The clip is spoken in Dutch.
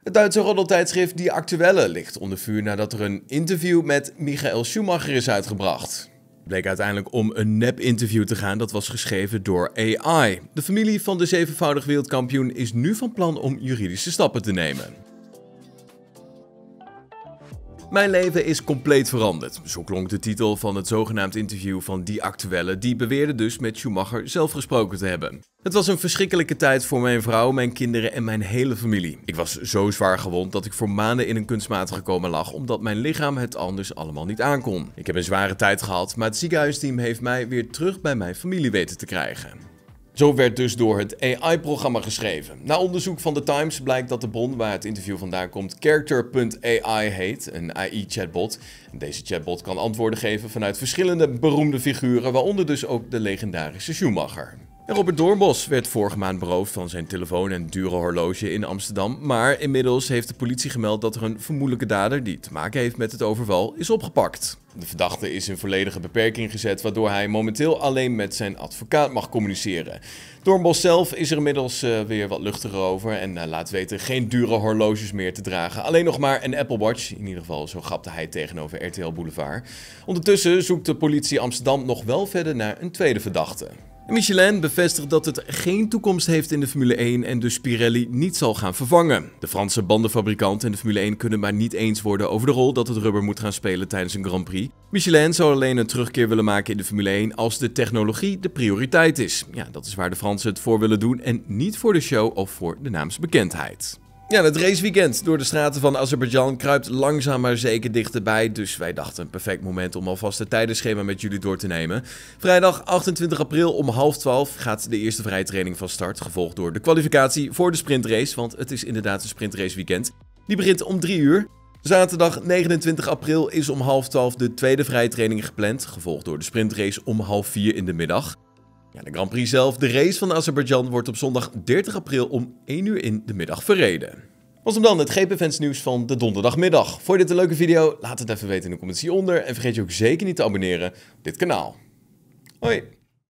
Het Duitse roddeltijdschrift Die Actuelle ligt onder vuur nadat er een interview met Michael Schumacher is uitgebracht. Het bleek uiteindelijk om een nep-interview te gaan dat was geschreven door AI. De familie van de zevenvoudig wereldkampioen is nu van plan om juridische stappen te nemen. Mijn leven is compleet veranderd. Zo klonk de titel van het zogenaamd interview van die actuelle, die beweerde dus met Schumacher zelf gesproken te hebben. Het was een verschrikkelijke tijd voor mijn vrouw, mijn kinderen en mijn hele familie. Ik was zo zwaar gewond dat ik voor maanden in een kunstmatige coma lag, omdat mijn lichaam het anders allemaal niet aankon. Ik heb een zware tijd gehad, maar het ziekenhuisteam heeft mij weer terug bij mijn familie weten te krijgen. Zo werd dus door het AI-programma geschreven. Na onderzoek van The Times blijkt dat de bron waar het interview vandaan komt Character.ai heet, een AI-chatbot. Deze chatbot kan antwoorden geven vanuit verschillende beroemde figuren, waaronder dus ook de legendarische Schumacher. Robert Doornbos werd vorige maand beroofd van zijn telefoon en dure horloge in Amsterdam, maar inmiddels heeft de politie gemeld dat er een vermoedelijke dader die te maken heeft met het overval is opgepakt. De verdachte is in volledige beperking gezet, waardoor hij momenteel alleen met zijn advocaat mag communiceren. Doornbos zelf is er inmiddels eh, weer wat luchtiger over en eh, laat weten geen dure horloges meer te dragen. Alleen nog maar een Apple Watch, in ieder geval zo grapte hij tegenover RTL Boulevard. Ondertussen zoekt de politie Amsterdam nog wel verder naar een tweede verdachte. Michelin bevestigt dat het geen toekomst heeft in de Formule 1 en dus Pirelli niet zal gaan vervangen. De Franse bandenfabrikant en de Formule 1 kunnen maar niet eens worden over de rol dat het rubber moet gaan spelen tijdens een Grand Prix. Michelin zou alleen een terugkeer willen maken in de Formule 1 als de technologie de prioriteit is. Ja, dat is waar de Fransen het voor willen doen en niet voor de show of voor de naamsbekendheid. Ja, het raceweekend door de straten van Azerbeidzjan kruipt langzaam maar zeker dichterbij. Dus wij dachten een perfect moment om alvast het tijdenschema met jullie door te nemen. Vrijdag 28 april om half 12 gaat de eerste vrije training van start. Gevolgd door de kwalificatie voor de sprintrace. Want het is inderdaad een sprintrace weekend. Die begint om 3 uur. Zaterdag 29 april is om half 12 de tweede vrije training gepland. Gevolgd door de sprintrace om half 4 in de middag. Ja, de Grand Prix zelf, de race van Azerbeidzjan, wordt op zondag 30 april om 1 uur in de middag verreden. Was hem dan het GP-fans nieuws van de donderdagmiddag. Vond je dit een leuke video? Laat het even weten in de comments hieronder en vergeet je ook zeker niet te abonneren op dit kanaal. Hoi!